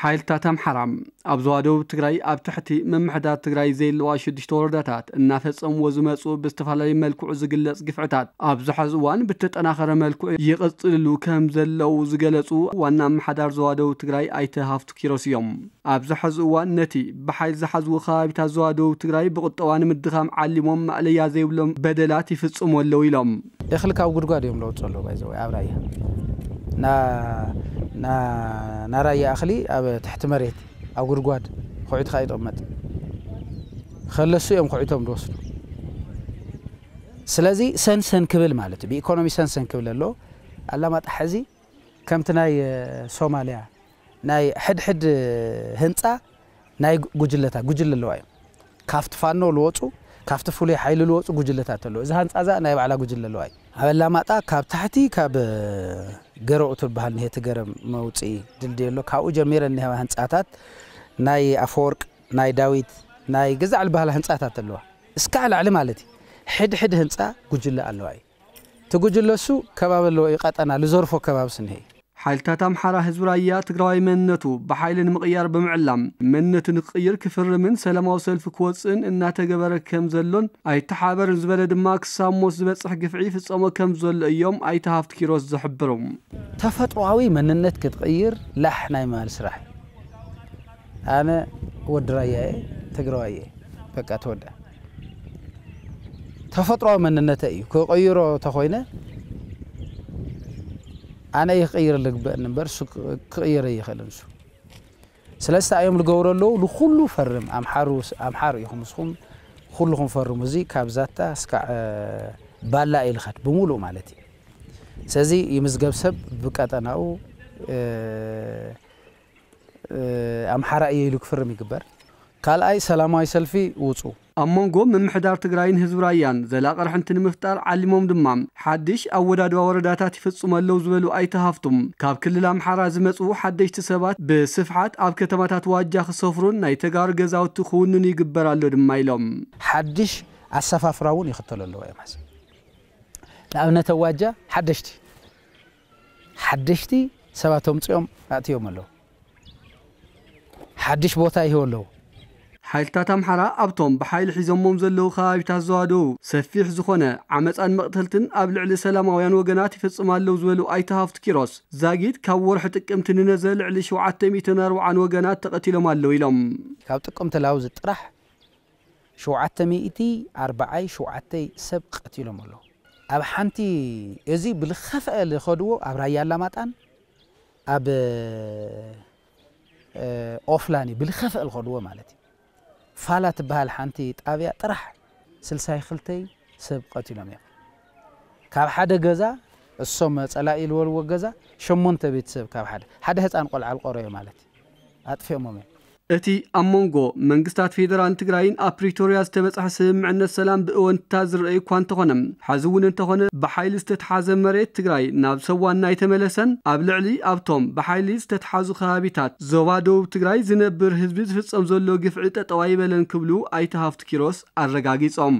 حيل تاتم حرام ابزوادو تغراي اب تحتي من محدات تغراي زي واشد دشتور داتات النافس ام وزو مصو بستفالي ملكو زغلص قفعتات ابزو حزوان بتتنا خره ملكو يقصللو كم زلو زغلصو وانا محدار زوادو تغراي ايته هافتو كيروسيوم آب زحز وان نتی بحی زحز و خواب تازوادو تقریب قطع وان مدخام علی مم علی از ایولم بدلاتی فتص ام ولویلم داخل کاو گرگاریم لوت صلوا بازوی آبرایی نا نا نرایی آخری آب تحت مرد آو گرگار خویت خاید امت خلصیم خویتام روسر سلازی سن سن کبل مالت بی اقتصادی سن سن کبل لو علامت حزی کمتنای سومالیه ናይ ሕድሕድ ህንፃ ናይ ጉጅለታ ጉጅለ ኣለዋ እዮም ካብቲ ፋኖ ዝወፁ ካብቲ ፍሉይ ሓይሊ ዝወፁ ጉጅለታት ኣለዎ እዚ ህንፃ እዛ ናይ ባዕላ ጉጅለ ኣለዋ እዩ ኣብ ኣላማጣ ካብ ታሕቲ ካብ ገረኡ ዝበሃል ኒሄ ገረም መውፅኢ ድልድየ ኣሎ ካብኡ ጀሚረ ኒሄ ህንፃታት ናይ ኣፈወርቅ ናይ ዳዊት ናይ ገዛዕ ዝበሃል ህንፃታት ኣለዋ እስካዕ ላዕሊ ማለት እዩ ሕድሕድ ህንፃ ጉጅለ ኣለዋ እዩ እቲ ጉጅለ ሱ ከባቢ ኣለዎ እዩ ቀጠና ዝዘርፎ ከባቢ ስኒሄ እዩ حيل تاتام حرا هزورايا تقراي من نتو بحيل مقيار بمعلم من نتو نقير كفر من سلام وسلف كوتسن ان تقبر كم زلون اي تحابر زبالة دماك ساموس زبالة صحق في عيف اسامو كم زل ايوم اي تهاف تكيروز زحبرهم تفات عوي من النت كتغير لحنا ما سرح انا ودرايا تقراي فكات ودا تفات عوي من النت ايو كو غيرو تخوينه أنا يغير لك بنبر شو كغير يخلون شو سلسة أيام الجورة لو لخلو فرم أم حاروس أم حارو يخمسهم خلهم فرم زي كابزاتا سك آه، بلا إلخت بمولو مالتي سازي يمزجب سب بكات أنا أو آه، آه، أم حارق يلك فرم يكبر قال أي سلام أي سلفي وصو ኣብ መንጎ ምምሕዳር ትግራይን ህዝቢ ራያን ዘላቐ ርሕንቲ ንምፍጣር ዓሊሞም ድማ ሓድሽ ኣወዳድባ ወረዳታት ይፍጹም ኣለዉ ዝበሉ ኣይተሃፍቱም ካብ ክልል ኣምሓራ ዝመፁ ሓደሽቲ ሰባት ብስፍሓት ኣብ ከተማታት ዋጃ ክሰፍሩን ናይ ተጋሩ ገዛውቲ ክውንኑ ይግበር ኣሎ ድማ ኢሎም ሓድሽ ኣሰፋፍራ እውን ይኽተሉ ኣለዎ እዮም ንኣብነት ኣዋጃ ሓደሽቲ ሓደሽቲ ሰባት ኣምፅኦም ኣእትዮም ኣለዉ ሓድሽ ቦታ ይህወ ኣለዉ حيل تاتا محرا ابتم بحيل حزم ممزلو خايب تازوادو سفيح زخونا عمس ان مقتلتن قبل علي سلام ويان وقنات في الصمال لو زولو اي في كيروس زاقيد كاور حتك امتن نزل علي شو عتمي تنار وعن وقنات تقتلو مالو يلم كاو تك امتن لاوز اترح شو عتمي اتي اربعي شو عتي سب قتلو مالو اب حانتي ازي بالخفاء اللي خدوه اب رايال لاماتان اب اوفلاني بالخفاء الخدوه مالتي فالات بهال حانتي تابيا ترح سلساي خلتي سب قتلهم يقل كاب حدا قزا السومة تسألا إلوال وقزا شمون تبيت سب كاب حدا حدا هتان على القرية مالتي هتفهم مميل እቲ ኣብ መንጎ መንግስታት ፌደራል ትግራይን ኣብ ፕሪቶርያ ዝተበፅሐ ስምምዕነት ሰላም ብእወንታ ዝረአ እኳ እንተኾነ ሓዚ እውን እንተኾነ ብሓይሊ ዝተተሓዘ መሬት ትግራይ ናብ ሰዋ እናይተመለሰን ኣብ ልዕሊ ኣብቶም ብሓይሊ ዝተተሓዙ ከባቢታት ዞባ ደቡብ ትግራይ ዝነብር ህዝቢ ዝፍፀም ዘሎ ግፍዒ ጠጠዋ ይበለን ክብሉ ኣይተሃፍቲ ኪሮስ ኣረጋጊፆም